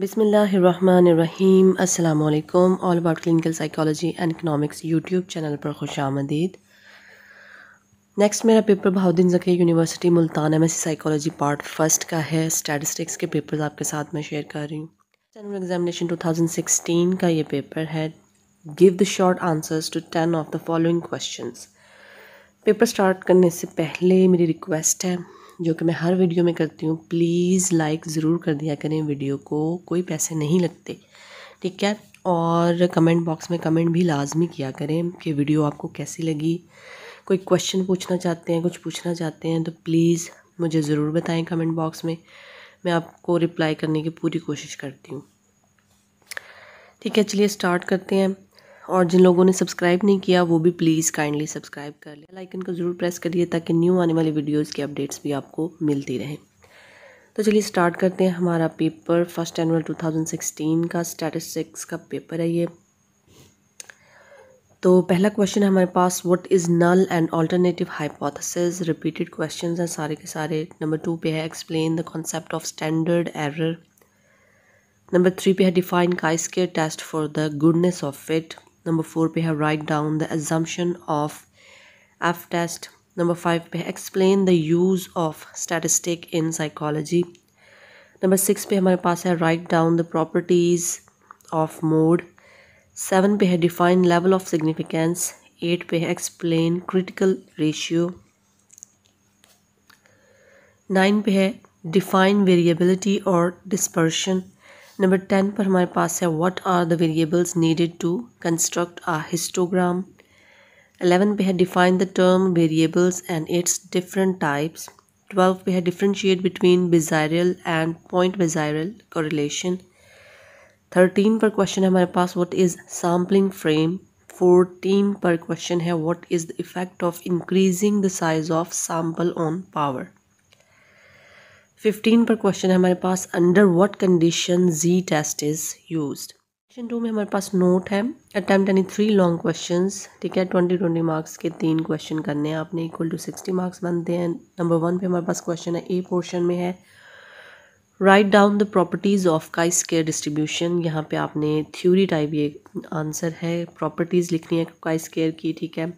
बिसमीम् अल्लाम all about clinical psychology and economics YouTube channel पर खुश आमदीद नेक्स्ट मेरा paper Bahauddin Zakariya university Multan M S psychology part first का है स्टैटिस्टिक्स के पेपर्स आपके साथ मैं शेयर कर रही हूँ जनरल एग्जामिनेशन 2016 का ये पेपर है give the short answers to ten of the following question paper start करने से पहले मेरी रिक्वेस्ट है जो कि मैं हर वीडियो में करती हूँ प्लीज़ लाइक ज़रूर कर दिया करें वीडियो को कोई पैसे नहीं लगते ठीक है और कमेंट बॉक्स में कमेंट भी लाजमी किया करें कि वीडियो आपको कैसी लगी कोई क्वेश्चन पूछना चाहते हैं कुछ पूछना चाहते हैं तो प्लीज़ मुझे ज़रूर बताएं कमेंट बॉक्स में मैं आपको रिप्लाई करने की पूरी कोशिश करती हूँ ठीक है चलिए स्टार्ट करते हैं और जिन लोगों ने सब्सक्राइब नहीं किया वो भी प्लीज़ काइंडली सब्सक्राइब कर लें लाइकन को ज़रूर प्रेस करिए ताकि न्यू आने वाली वीडियोज़ की अपडेट्स भी आपको मिलती रहें तो चलिए स्टार्ट करते हैं हमारा पेपर फर्स्ट एनअल 2016 का स्टैटिस्टिक्स का पेपर है ये तो पहला क्वेश्चन है हमारे पास what is null and alternative hypothesis repeated questions हैं सारे के सारे नंबर टू पे है explain the concept of standard error number three पे है define chi's test for the goodness of fit Number 4 have write down the assumption of F test. Number 5 we explain the use of statistic in psychology. Number 6 we हमारे पास है write down the properties of mode. 7 have define level of significance. 8 we explain critical ratio. 9 have define variability or dispersion. Number ten पर हमारे पास है what are the variables needed to construct a histogram eleven पे है define the term variables and its different types twelve पे है differentiate between biserial and point biserial correlation thirteen पर question है हमारे पास what is sampling frame fourteen पर question है what is the effect of increasing the size of sample on power fifteen पर question है हमारे पास under what condition Z test is used question two में हमारे पास नोट है अटैम्प्ट यानी थ्री लॉन्ग क्वेश्चन ठीक है ट्वेंटी ट्वेंटी मार्क्स के तीन क्वेश्चन करने हैं आपने इक्वल टू सिक्सटी मार्क्स बनते हैं नंबर वन पे हमारे पास क्वेश्चन है ए पोर्शन में है write down the properties of chi square distribution यहाँ पे आपने थ्योरी टाइप ये आंसर है प्रॉपर्टीज़ लिखनी है काइस केयर की ठीक है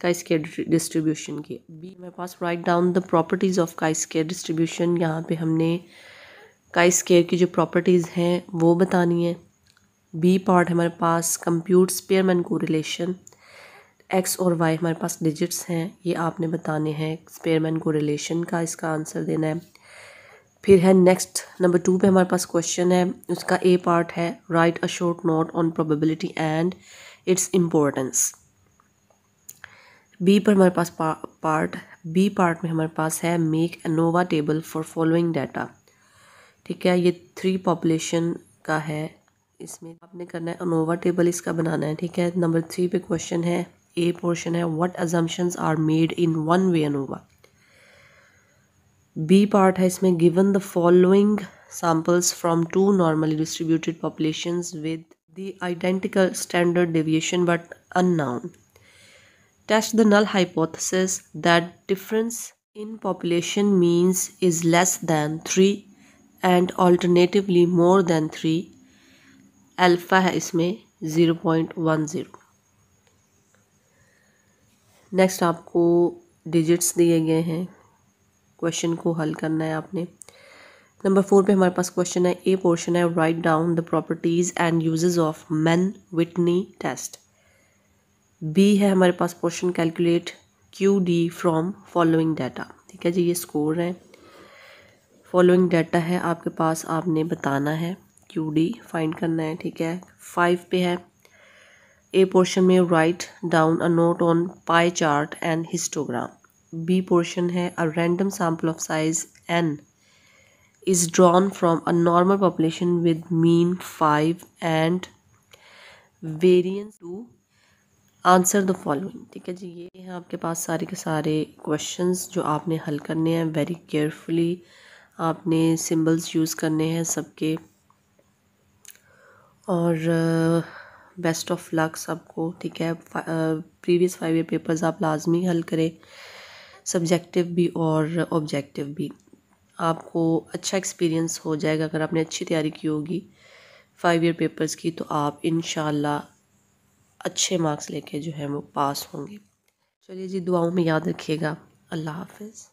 काइस्केयर डिस्ट्रीब्यूशन की अभी हमारे पास write down the properties of chi square distribution यहाँ पे हमने काइस्केयर की जो प्रॉपर्टीज़ हैं वो बतानी है बी पार्ट हमारे पास compute Spearman correlation X और वाई हमारे पास डिजिट्स हैं ये आपने बताने हैं स्पेयरमैन को रिलेशन का इसका आंसर देना है फिर है नेक्स्ट नंबर टू पे हमारे पास क्वेश्चन है उसका ए पार्ट है write a short note on probability and its importance B पर हमारे पास पार्ट बी पार्ट में हमारे पास है make ANOVA table for following data ठीक है ये थ्री पॉपुलेशन का है इसमें आपने करना है अनोवा टेबल इसका बनाना है ठीक है नंबर थ्री पे क्वेश्चन है ए पोर्शन है what assumptions are made in one way ANOVA B part है इसमें given the following samples from two normally distributed population with the identical standard deviation but अन test the null hypothesis that difference in population means is less than 3 and alternatively more than 3 alpha है इसमें 0.10 next आपको digits दिए गए हैं question को हल करना है आपने नंबर फोर पे हमारे पास क्वेश्चन है ए पोर्शन है write down the properties and uses of Mann Whitney test B है हमारे पास portion calculate Q D from following data ठीक है जी ये स्कोर है फॉलोइंग डाटा है आपके पास आपने बताना है क्यू डी फाइंड करना है ठीक है फाइव पे है ए पोर्शन में write down a note on pie chart and histogram B portion है a random sample of size N is drawn from a normal population with mean five and variance two answer the following ठीक है जी ये हैं आपके पास सारे के सारे questions जो आपने हल करने हैं वेरी केयरफुली आपने सिंबल्स यूज़ करने हैं सबके और बेस्ट ऑफ लक सबको ठीक है प्रीवियस फाइव ईयर पेपर्स आप लाजमी हल करें सब्जेक्टिव भी और ऑब्जेक्टिव भी आपको अच्छा एक्सपीरियंस हो जाएगा अगर आपने अच्छी तैयारी की होगी फाइव ईयर पेपर्स की तो आप इन अच्छे मार्क्स लेके जो है वो पास होंगे चलिए जी दुआओं में याद रखिएगा अल्लाह हाफिज़